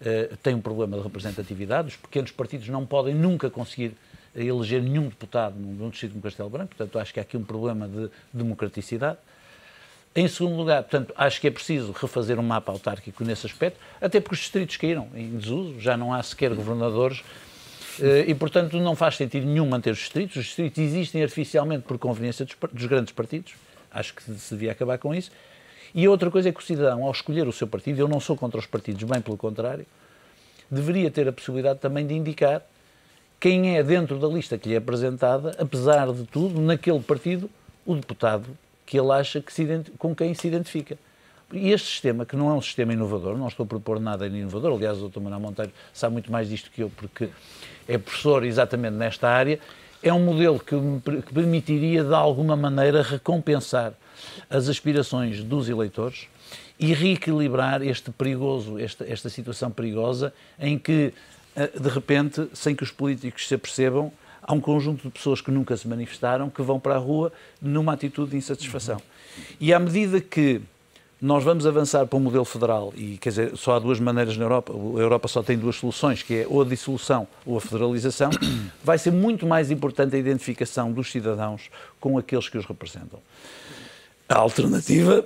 [SPEAKER 2] uh, tem um problema de representatividade, os pequenos partidos não podem nunca conseguir eh, eleger nenhum deputado num, distrito como Castelo Branco, portanto, acho que há aqui um problema de democraticidade. Em segundo lugar, portanto, acho que é preciso refazer um mapa autárquico nesse aspecto, até porque os distritos caíram em desuso, já não há sequer governadores eh, e, portanto, não faz sentido nenhum manter os distritos. Os distritos existem artificialmente por conveniência dos, dos grandes partidos. Acho que se devia acabar com isso. E a outra coisa é que o cidadão, ao escolher o seu partido, eu não sou contra os partidos, bem pelo contrário, deveria ter a possibilidade também de indicar quem é dentro da lista que lhe é apresentada, apesar de tudo, naquele partido, o deputado que ele acha que se, com quem se identifica. E este sistema, que não é um sistema inovador, não estou a propor nada inovador, aliás, o Dr. Manuel Monteiro sabe muito mais disto que eu, porque é professor exatamente nesta área, é um modelo que, que permitiria, de alguma maneira, recompensar as aspirações dos eleitores e reequilibrar este perigoso, esta, esta situação perigosa em que, eh, de repente, sem que os políticos se apercebam, há um conjunto de pessoas que nunca se manifestaram que vão para a rua numa atitude de insatisfação. Uhum. E à medida que nós vamos avançar para um modelo federal e, quer dizer, só há duas maneiras na Europa, a Europa só tem duas soluções, que é ou a dissolução ou a federalização, vai ser muito mais importante a identificação dos cidadãos com aqueles que os representam. A alternativa,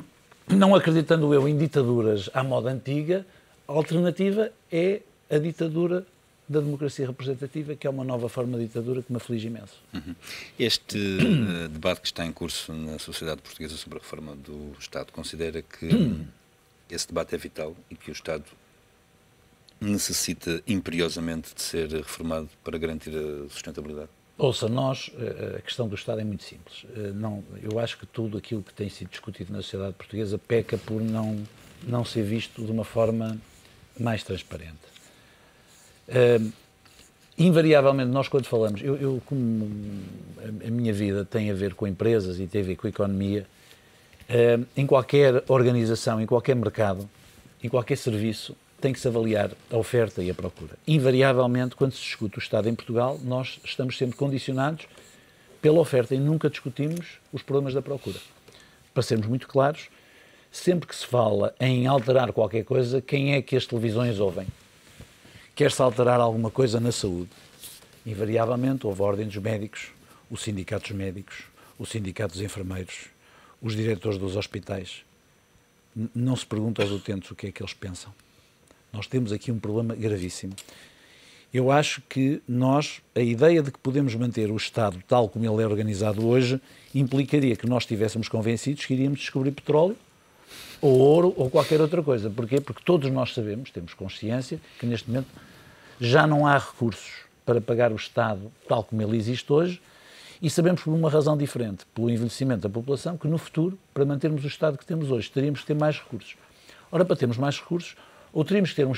[SPEAKER 2] não acreditando eu em ditaduras à moda antiga, a alternativa é a ditadura da democracia representativa, que é uma nova forma de ditadura que me aflige imenso. Uhum.
[SPEAKER 1] Este eh, debate que está em curso na sociedade portuguesa sobre a reforma do Estado considera que hum. esse debate é vital e que o Estado necessita imperiosamente de ser reformado para garantir a sustentabilidade?
[SPEAKER 2] Ouça, nós, eh, eh, a questão do Estado é muito simples. Não, eu acho que tudo aquilo que tem sido discutido na sociedade portuguesa peca por não, não ser visto de uma forma mais transparente. Uh, invariavelmente, nós quando falamos, eu, eu, como a minha vida tem a ver com empresas e tem a ver com a economia, uh, em qualquer organização, em qualquer mercado, em qualquer serviço, tem que se avaliar a oferta e a procura. Invariavelmente, quando se discute o Estado em Portugal, nós estamos sempre condicionados pela oferta e nunca discutimos os problemas da procura. Para sermos muito claros, sempre que se fala em alterar qualquer coisa, quem é que as televisões ouvem? quer-se alterar alguma coisa na saúde, invariavelmente houve ordem dos médicos, o sindicato dos médicos, o sindicato dos enfermeiros, os diretores dos hospitais. Não se pergunta aos utentes o que é que eles pensam. Nós temos aqui um problema gravíssimo. Eu acho que nós, a ideia de que podemos manter o Estado tal como ele é organizado hoje, implicaria que nós estivéssemos convencidos que iríamos descobrir petróleo, ou ouro, ou qualquer outra coisa. Porquê? Porque todos nós sabemos, temos consciência, que neste momento já não há recursos para pagar o Estado tal como ele existe hoje e sabemos por uma razão diferente, pelo envelhecimento da população, que no futuro, para mantermos o Estado que temos hoje, teríamos que ter mais recursos. Ora, para termos mais recursos, ou teríamos que ter um,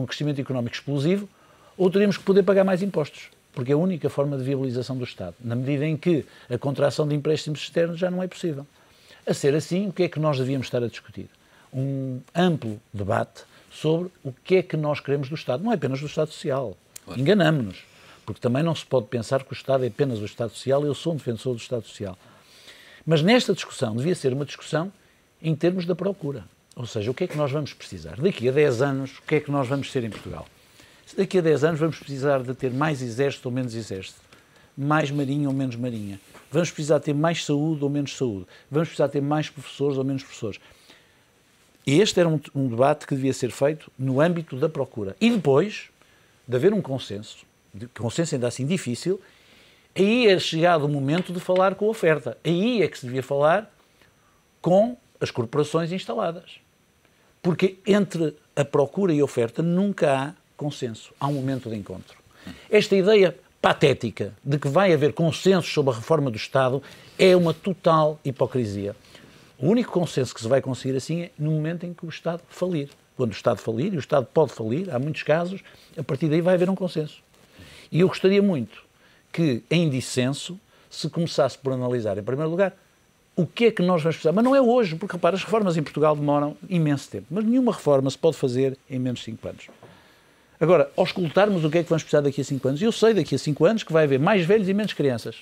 [SPEAKER 2] um, crescimento económico explosivo, ou teríamos que poder pagar mais impostos, porque é a única forma de viabilização do Estado, na medida em que a contração de empréstimos externos já não é possível. A ser assim, o que é que nós devíamos estar a discutir? Um amplo debate sobre o que é que nós queremos do Estado. Não é apenas do Estado Social. Claro. Enganamos-nos. Porque também não se pode pensar que o Estado é apenas o Estado Social. Eu sou um defensor do Estado Social. Mas nesta discussão devia ser uma discussão em termos da procura. Ou seja, o que é que nós vamos precisar? Daqui a 10 anos, o que é que nós vamos ser em Portugal? Se daqui a 10 anos vamos precisar de ter mais exército ou menos exército, mais marinha ou menos marinha, vamos precisar de ter mais saúde ou menos saúde, vamos precisar de ter mais professores ou menos professores. E este era um, um debate que devia ser feito no âmbito da procura. E depois de haver um consenso, de, consenso ainda assim difícil, aí é chegado o momento de falar com a oferta. Aí é que se devia falar com as corporações instaladas. Porque entre a procura e a oferta nunca há consenso, há um momento de encontro. Esta ideia patética de que vai haver consenso sobre a reforma do Estado é uma total hipocrisia. O único consenso que se vai conseguir assim é no momento em que o Estado falir. Quando o Estado falir, e o Estado pode falir, há muitos casos, a partir daí vai haver um consenso. E eu gostaria muito que, em dissenso, se começasse por analisar, em primeiro lugar, o que é que nós vamos precisar. Mas não é hoje, porque repara, as reformas em Portugal demoram imenso tempo. Mas nenhuma reforma se pode fazer em menos de 5 anos. Agora, ao escutarmos o que é que vamos precisar daqui a 5 anos, eu sei daqui a 5 anos que vai haver mais velhos e menos crianças.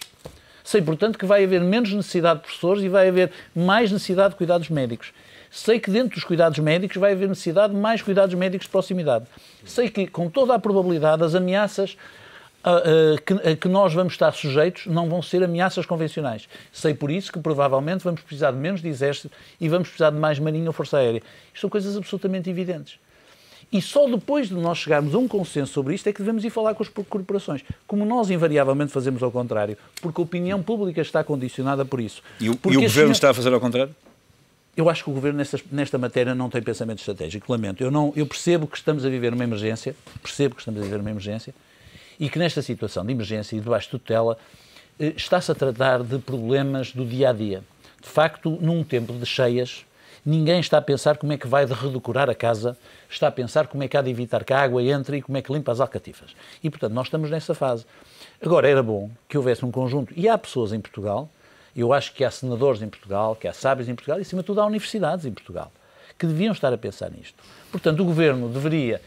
[SPEAKER 2] Sei, portanto, que vai haver menos necessidade de professores e vai haver mais necessidade de cuidados médicos. Sei que dentro dos cuidados médicos vai haver necessidade de mais cuidados médicos de proximidade. Sei que, com toda a probabilidade, as ameaças a, ah, a, ah, que, a que nós vamos estar sujeitos não vão ser ameaças convencionais. Sei por isso que provavelmente vamos precisar de menos de exército e vamos precisar de mais marinha ou força aérea. Isto são coisas absolutamente evidentes. E só depois de nós chegarmos a um consenso sobre isto é que devemos ir falar com as corporações. Como nós invariavelmente fazemos ao contrário, porque a opinião pública está condicionada por isso. E o, e o Governo está a fazer ao contrário? Eu acho que o Governo nesta, nesta, matéria não tem pensamento estratégico, lamento. Eu, não, eu percebo que estamos a viver uma emergência, percebo que estamos a viver uma emergência, e que nesta situação de emergência e debaixo de tutela eh, está-se a tratar de problemas do dia a -dia. De facto, num tempo de cheias, Ninguém está a pensar como é que vai redecorar a casa, está a pensar como é que há de evitar que a água entre e como é que limpa as alcatifas. E, portanto, nós estamos nessa fase. Agora, era bom que houvesse um conjunto, e há pessoas em Portugal, eu acho que há senadores em Portugal, que há sábios em Portugal, e, acima de tudo, há universidades em Portugal, que deviam estar a pensar nisto. Portanto, o governo deveria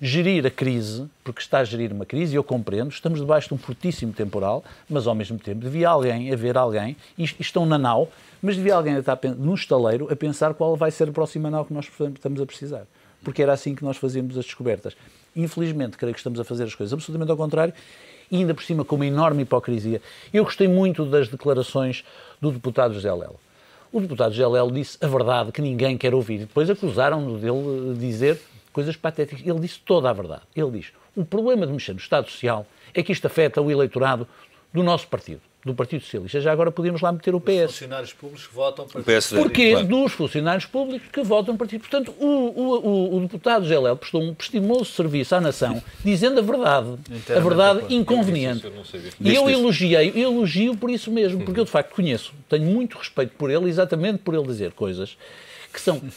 [SPEAKER 2] gerir a crise, porque está a gerir uma crise, e eu compreendo, estamos debaixo de um fortíssimo temporal, mas ao mesmo tempo devia alguém haver alguém, e estão é na nau, mas devia alguém estar no estaleiro a pensar qual vai ser a próxima nau que nós estamos a precisar. Porque era assim que nós fazíamos as descobertas. Infelizmente, creio que estamos a fazer as coisas absolutamente ao contrário, e ainda por cima com uma enorme hipocrisia. Eu gostei muito das declarações do deputado José Lelo. O deputado Gelel disse a verdade que ninguém quer ouvir. E depois acusaram-no dele eh, dizer coisas patéticas. Ele disse toda a verdade. Ele diz: o problema de mexer no Estado Social é que isto afeta o eleitorado do nosso partido, do Partido Socialista. Já agora podíamos lá meter o PS. Os
[SPEAKER 3] funcionários públicos votam para o PSD. Porquê? Claro.
[SPEAKER 2] Dos funcionários públicos que votam para partido. Portanto, o, o, o, o deputado Gelel prestou um prestimoso serviço à nação, dizendo a verdade, a verdade inconveniente. E eu elogiei, eu elogio por isso mesmo, porque uhum. eu de facto conheço, tenho muito respeito por ele, exatamente por ele dizer coisas que são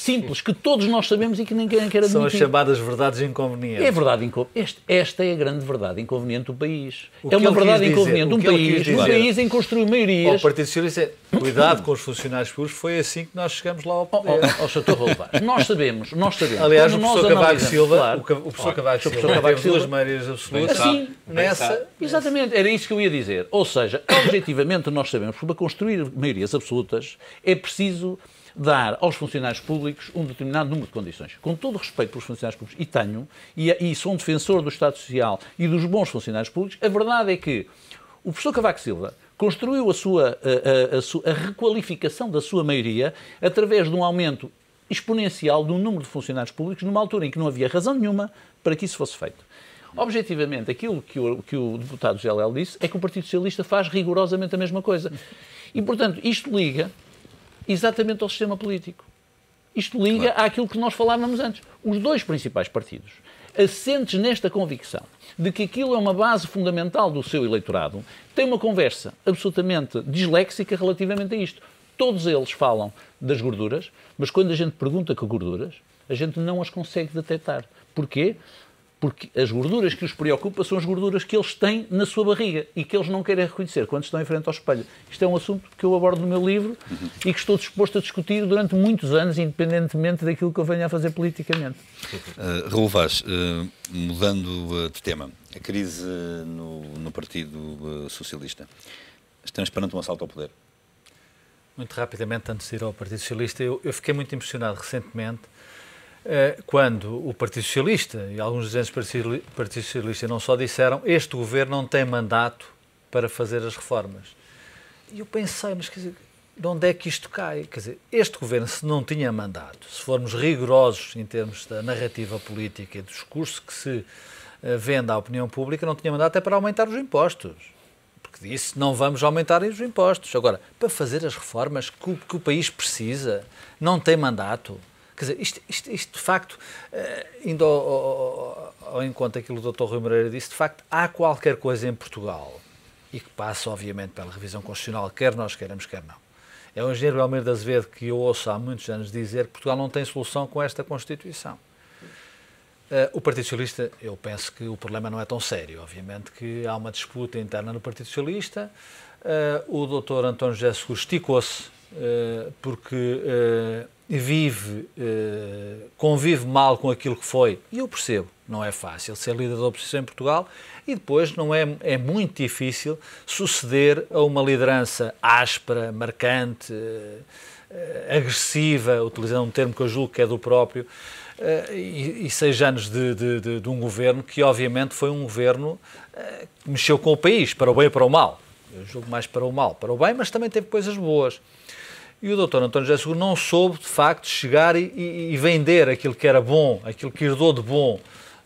[SPEAKER 2] simples que todos nós sabemos e que ninguém quer admitir. São as chamadas
[SPEAKER 3] verdades inconvenientes. É verdade
[SPEAKER 2] inconveniente. Esta é a grande verdade inconveniente do país. É uma verdade inconveniente. Um país, um país em construir construiu maiorias. O Partido Socialista
[SPEAKER 3] cuidado com os funcionários públicos, foi assim que nós chegamos lá ao poder. Ó, ó, nós sabemos, nós sabemos. Aliás, o professor Cavaco Silva, claro, o, professor Cavaco Silva, Silva teve duas maiorias absolutas. Assim, nessa...
[SPEAKER 2] Exatamente, era isso que eu ia dizer. Ou seja, objetivamente nós sabemos que para construir maiorias absolutas é preciso dar aos funcionários públicos um determinado número de condições. Com todo o respeito pelos funcionários públicos, e tenho, e, e sou um defensor do Estado Social e dos bons funcionários públicos, a verdade é que o professor Cavaco Silva construiu a, sua, a, a, a, requalificação da sua maioria através de um aumento exponencial do número de funcionários públicos numa altura em que não havia razão nenhuma para que isso fosse feito. Objetivamente, aquilo que o, que o deputado Gelel disse é que o Partido Socialista faz rigorosamente a mesma coisa. E, portanto, isto liga exatamente ao sistema político. Isto liga claro. àquilo que nós falávamos antes. Os dois principais partidos, assentes nesta convicção de que aquilo é uma base fundamental do seu eleitorado, têm uma conversa absolutamente disléxica relativamente a isto. Todos eles falam das gorduras, mas quando a gente pergunta que gorduras, a gente não as consegue detectar. Porquê? Porque as gorduras que os preocupam são as gorduras que eles têm na sua barriga e que eles não querem reconhecer quando estão em frente ao espelho. Isto é um assunto que eu abordo no meu livro uhum. e que estou disposto a discutir durante muitos anos, independentemente daquilo que eu venha a fazer politicamente.
[SPEAKER 1] Uh, Raul Vaz, uh, mudando uh, de tema, a crise uh, no, no Partido uh, Socialista. Estamos perante um assalto ao poder.
[SPEAKER 3] Muito rapidamente, antes de ir ao Partido Socialista, eu, eu fiquei muito impressionado recentemente eh, quando o Partido Socialista e alguns dirigentes do Partido Socialista não só disseram este governo não tem mandato para fazer as reformas. E eu pensei, mas quer dizer, de onde é que isto cai? Quer dizer, este governo, se não tinha mandato, se formos rigorosos em termos da narrativa política e do discurso que se eh, vende à opinião pública, não tinha mandato até para aumentar os impostos. Porque disse, não vamos aumentar os impostos. Agora, para fazer as reformas que o, que o país precisa, não tem mandato Quer dizer, isto, isto, isto de facto, eh, indo ao, ao, ao encontro daquilo que o Dr. Rui Moreira disse, de facto, há qualquer coisa em Portugal e que passa, obviamente, pela revisão constitucional, quer nós queremos, quer não. É o engenheiro Almeida Azevedo que eu ouço há muitos anos dizer que Portugal não tem solução com esta Constituição. Uh, o Partido Socialista, eu penso que o problema não é tão sério. Obviamente que há uma disputa interna no Partido Socialista. Uh, o doutor António José Seguro esticou-se eh, porque eh, vive, eh, convive mal com aquilo que foi, e eu percebo, não é fácil ser líder da oposição em Portugal, e depois não é, é muito difícil suceder a uma liderança áspera, marcante, agressiva, utilizando um termo que eu julgo que é do próprio, e, seis anos de, de, de, de, um governo que, obviamente, foi um governo que mexeu com o país, para o bem e para o mal. Eu julgo mais para o mal, para o bem, mas também teve coisas boas. E o doutor António José II não soube, de facto, chegar e, e, vender aquilo que era bom, aquilo que herdou de bom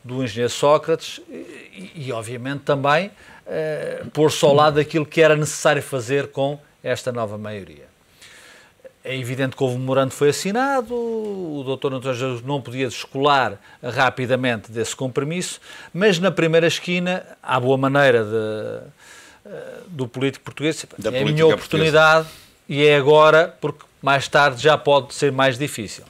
[SPEAKER 3] do engenheiro Sócrates e, e obviamente, também eh, pôr-se ao lado daquilo que era necessário fazer com esta nova maioria. É evidente que houve um memorando foi assinado, o doutor António Jesus não podia descolar rapidamente desse compromisso, mas na primeira esquina, à boa maneira de, eh, do político português, da é a minha oportunidade portuguesa e é agora, porque mais tarde já pode ser mais difícil.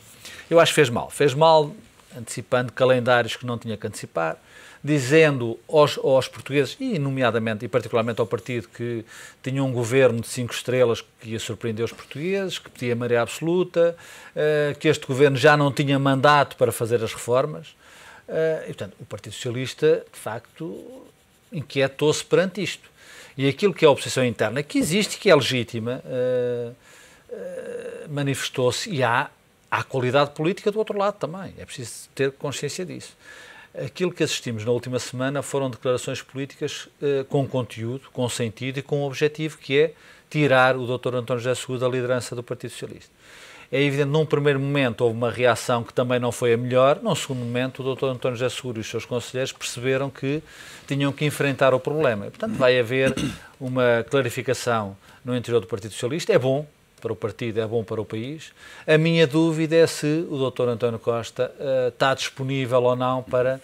[SPEAKER 3] Eu acho que fez mal. Fez mal antecipando calendários que não tinha que antecipar, dizendo aos, aos, portugueses, e nomeadamente e particularmente ao partido que tinha um governo de cinco estrelas que ia surpreender os portugueses, que pedia maioria absoluta, eh, que este governo já não tinha mandato para fazer as reformas. Eh, e, portanto, o Partido Socialista, de facto, inquietou-se perante isto. E aquilo que é a oposição interna, que existe, que é legítima, uh, uh, manifestou-se e há, há qualidade política do outro lado também. É preciso ter consciência disso. Aquilo que assistimos na última semana foram declarações políticas uh, com conteúdo, com sentido e com um objetivo que é tirar o Dr. António José Seguro da liderança do Partido Socialista. É evidente, num primeiro momento houve uma reação que também não foi a melhor. Num segundo momento, o Dr. António José Seguro e os seus conselheiros perceberam que tinham que enfrentar o problema. portanto, vai haver uma clarificação no interior do Partido Socialista. É bom para o partido, é bom para o país. A minha dúvida é se o Dr. António Costa uh, está disponível ou não para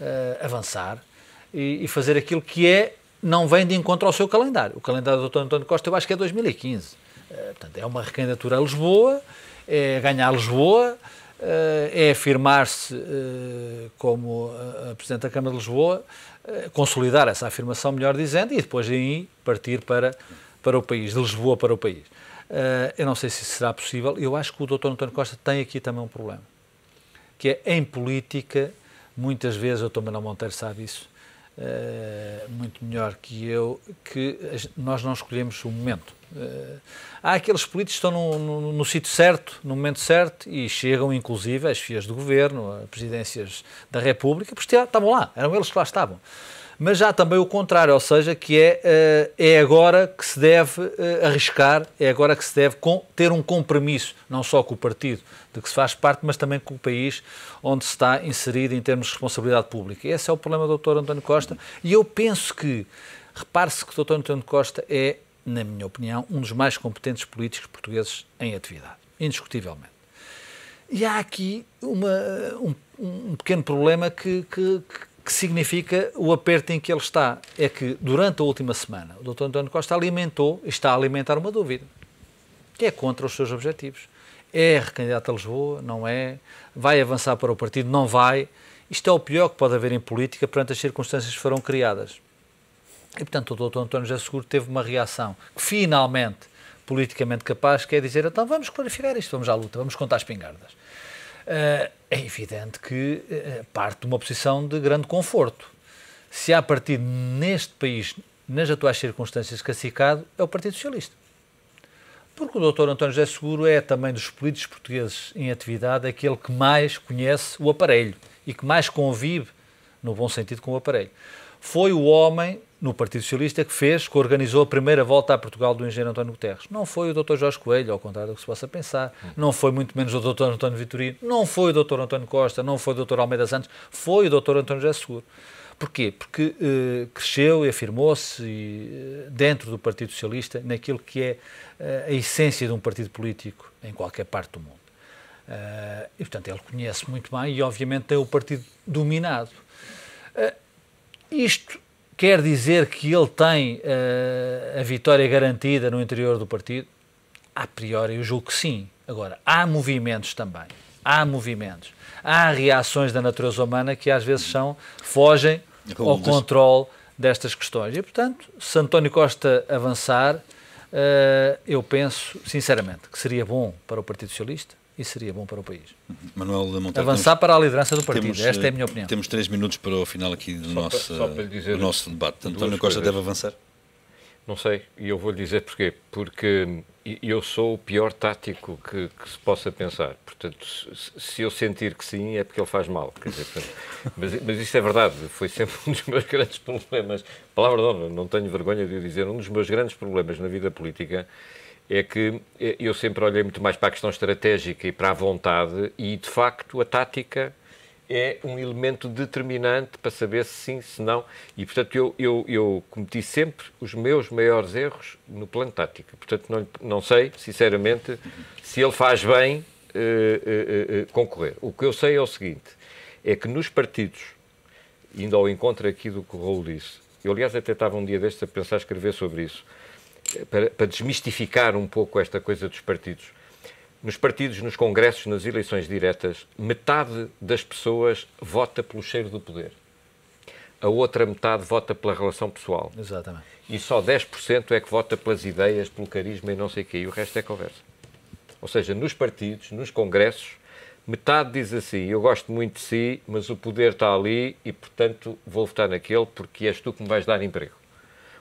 [SPEAKER 3] uh, avançar e, e fazer aquilo que é não vem de encontro ao seu calendário. O calendário do Dr. António Costa eu acho que é 2015. Eh, portanto, é uma recandidatura a Lisboa, é ganhar Lisboa, eh, é afirmar-se eh, como a Presidente da Câmara de Lisboa, consolidar essa afirmação, melhor dizendo, e depois aí partir para, para o país, de Lisboa para o país. Eu não sei se será possível, eu acho que o Dr. António Costa tem aqui também um problema, que é em política, muitas vezes, o Dr. Manuel Monteiro sabe isso, uh, muito melhor que eu, que nós não escolhemos o momento. Uh, há aqueles políticos que estão no, no, no sítio certo, no momento certo, e chegam inclusive às fias do governo, a presidências da República, porque estavam lá, eram eles que lá estavam mas há também o contrário, ou seja, que é, eh, é agora que se deve eh, arriscar, é agora que se deve ter um compromisso, não só com o partido de que se faz parte, mas também com o país onde se está inserido em termos de responsabilidade pública. Esse é o problema do Dr. António Costa e eu penso que, repare-se que o Dr. António Costa é, na minha opinião, um dos mais competentes políticos portugueses em atividade, indiscutivelmente. E há aqui uma, um, um pequeno problema que, que, que significa o aperto em que ele está. É que durante a última semana o Dr. António Costa alimentou, está a alimentar uma dúvida, que é contra os seus objetivos. É recandidato a Lisboa? Não é? Vai avançar para o partido? Não vai? Isto é o pior que pode haver em política perante as circunstâncias que foram criadas. E, portanto, o Dr. António José Seguro teve uma reação que, finalmente, politicamente capaz, que é dizer, então vamos clarificar isto, vamos à luta, vamos contar as pingardas. Eh, é evidente que eh, eh, parte de uma posição de grande conforto. Se há partido neste país, nas atuais circunstâncias cacicado, é o Partido Socialista. Porque o doutor António José Seguro é também dos políticos portugueses em atividade aquele que mais conhece o aparelho e que mais convive, no bom sentido, com o aparelho. Foi o homem no Partido Socialista que fez, que organizou a primeira volta a Portugal do engenheiro António Guterres. Não foi o Dr. Jorge Coelho, ao contrário do que se possa pensar. Não foi muito menos o Dr. António Vitorino, não foi o Dr. António Costa, não foi o Dr. Almeida Santos, foi o Dr. António José Seguro. Porquê? Porque eh, cresceu e afirmou-se eh, dentro do Partido Socialista naquilo que é eh, a essência de um partido político em qualquer parte do mundo. Uh, e, portanto, ele conhece muito bem e, obviamente, tem o partido dominado. Uh, isto quer dizer que ele tem uh, a vitória garantida no interior do partido? A priori, eu julgo que sim. Agora, há movimentos também. Há movimentos. Há reações da natureza humana que às vezes são, fogem ao controle destas questões. E, portanto, se António Costa avançar, uh, eu penso, sinceramente, que seria bom para o Partido Socialista, e seria bom para o país.
[SPEAKER 1] Manuel Monteiro, Avançar temos, para a liderança do partido, temos, esta é a eh, minha opinião. Temos três minutos para o final aqui do, só nosso, para, para do nosso debate. António Costa deve avançar?
[SPEAKER 4] Não sei, e eu vou lhe dizer porquê. Porque eu sou o pior tático que, que, se possa pensar. Portanto, se eu sentir que sim, é porque ele faz mal. Dizer, mas, mas isso é verdade, foi sempre um dos meus grandes problemas. Palavra de honra, não tenho vergonha de o dizer, um dos meus grandes problemas na vida política é que eh, eu sempre olhei muito mais para a questão estratégica e para a vontade, e de facto a tática é um elemento determinante para saber se sim, se não. E, portanto, eu, eu, eu cometi sempre os meus maiores erros no plano tático. Portanto, não, não sei, sinceramente, se ele faz bem eh, eh, concorrer. O que eu sei é o seguinte, é que nos partidos, indo ao encontro aqui do que o Raul disse, eu, aliás, até estava um dia destes a pensar escrever sobre isso, eh, para, para desmistificar um pouco esta coisa dos partidos. Nos partidos, nos congressos, nas eleições diretas, metade das pessoas vota pelo cheiro do poder. A outra metade vota pela relação pessoal. Exatamente. E só 10% é que vota pelas ideias, pelo carisma e não sei o quê. E o resto é conversa. Ou seja, nos partidos, nos congressos, metade diz assim: eu gosto muito de si, mas o poder está ali e, portanto, vou votar naquele porque és tu que me vais dar emprego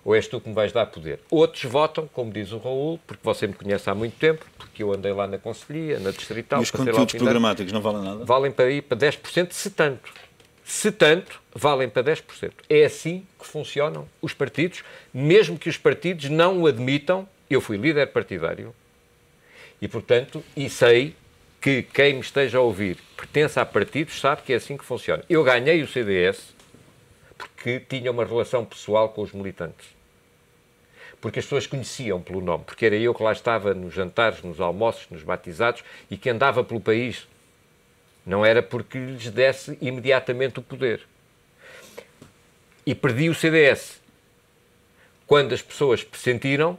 [SPEAKER 4] ou és tu que me vais dar poder. Outros votam, como diz o Raul, porque você me conhece há muito tempo, porque eu andei lá na Conselhia, na Distrital. E os conteúdos programáticos não valem nada? Valem para ir para 10%, se tanto. Se tanto, valem para 10%. É assim que funcionam os partidos, mesmo que os partidos não o admitam. Eu fui líder partidário e, portanto, e sei que quem me esteja a ouvir pertence a partidos sabe que é assim que funciona. Eu ganhei o CDS porque tinha uma relação pessoal com os militantes porque as pessoas conheciam pelo nome, porque era eu que lá estava nos jantares, nos almoços, nos batizados e que andava pelo país. Não era porque lhes desse imediatamente o poder. E perdi o CDS. Quando as pessoas sentiram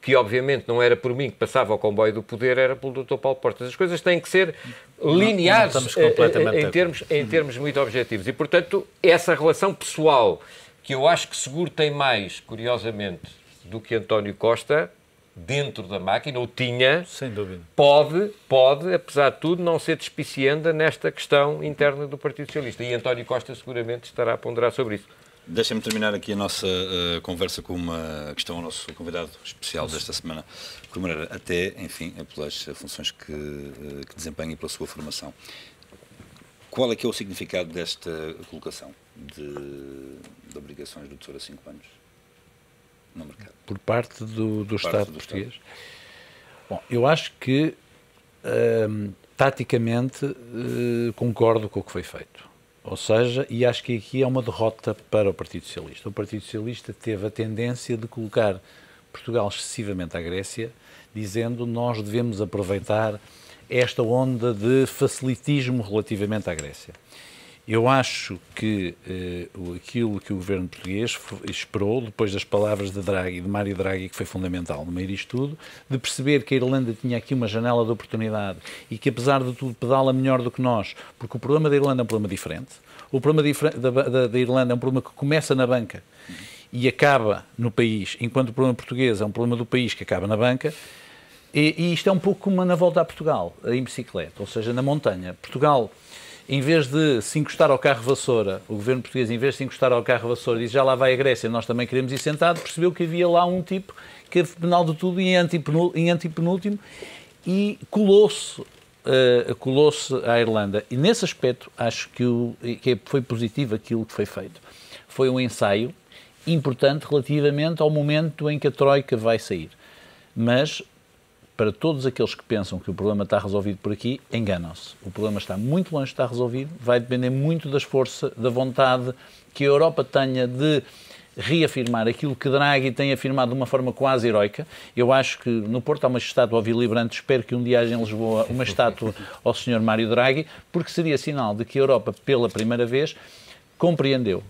[SPEAKER 4] que obviamente não era por mim que passava o comboio do poder, era pelo Dr. Paulo Portas. As coisas têm que ser lineares eh, eh, em, termos, em termos muito objetivos. E, portanto, essa relação pessoal que eu acho que Seguro tem mais, curiosamente, do que António Costa dentro da máquina, ou tinha, Sem dúvida. pode, pode, apesar de tudo, não ser despicienda nesta questão interna do Partido Socialista. E António Costa seguramente estará a ponderar sobre isso.
[SPEAKER 1] Deixem-me terminar aqui a nossa uh, conversa com uma questão ao nosso convidado especial desta semana, por maneira, até, enfim, é pelas funções que, uh, que desempenha e pela sua formação. Qual é que é o significado desta colocação de, de obrigações do Tesouro a 5 anos?
[SPEAKER 2] no mercado. Por parte do, do por Estado parte do português. Estado. Bom, eu acho que hum, taticamente hum, concordo com o que foi feito. Ou seja, e acho que aqui é uma derrota para o Partido Socialista. O Partido Socialista teve a tendência de colocar Portugal excessivamente à Grécia, dizendo nós devemos aproveitar esta onda de facilitismo relativamente à Grécia. Eu acho que uh, aquilo que o governo português esperou, depois das palavras de Draghi, de Mário Draghi, que foi fundamental no meio disto tudo, de perceber que a Irlanda tinha aqui uma janela de oportunidade e que, apesar de tudo, pedala melhor do que nós, porque o problema da Irlanda é um problema diferente. O problema da, da, da Irlanda é um problema que começa na banca e acaba no país, enquanto o problema português é um problema do país que acaba na banca. E, e isto é um pouco como na volta a Portugal, em bicicleta, ou seja, na montanha. Portugal em vez de se encostar ao carro vassoura, o governo português, em vez de se encostar ao carro vassoura, diz já lá vai a Grécia, nós também queremos ir sentado, percebeu que havia lá um tipo que, final de tudo, em antepenúltimo, e colou-se uh, colou-se à Irlanda. E nesse aspecto, acho que, o, que foi positivo aquilo que foi feito. Foi um ensaio importante relativamente ao momento em que a Troika vai sair. Mas para todos aqueles que pensam que o problema está resolvido por aqui, enganam-se. O problema está muito longe de estar resolvido, vai depender muito da forças, da vontade que a Europa tenha de reafirmar aquilo que Draghi tem afirmado de uma forma quase heroica. Eu acho que no Porto há uma estátua ao Vilibrante, espero que um dia haja em Lisboa uma estátua ao Sr. Mário Draghi, porque seria sinal de que a Europa, pela primeira vez, compreendeu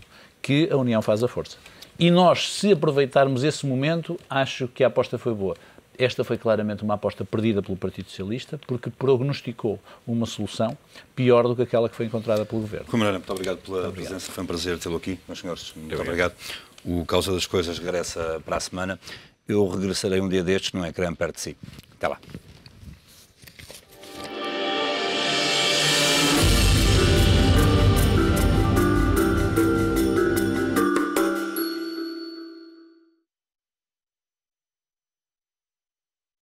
[SPEAKER 2] que a União faz a força. E nós, se aproveitarmos esse momento, acho que a aposta foi boa. Esta foi claramente uma aposta perdida pelo Partido Socialista, porque prognosticou uma solução pior do que aquela que foi encontrada pelo Governo. Comunera,
[SPEAKER 1] muito obrigado pela muito obrigado. presença, foi um prazer tê-lo aqui, meus senhores. Muito obrigado. obrigado. O Causa das Coisas regressa para a semana. Eu regressarei um dia destes num ecrã perto de si. Até lá.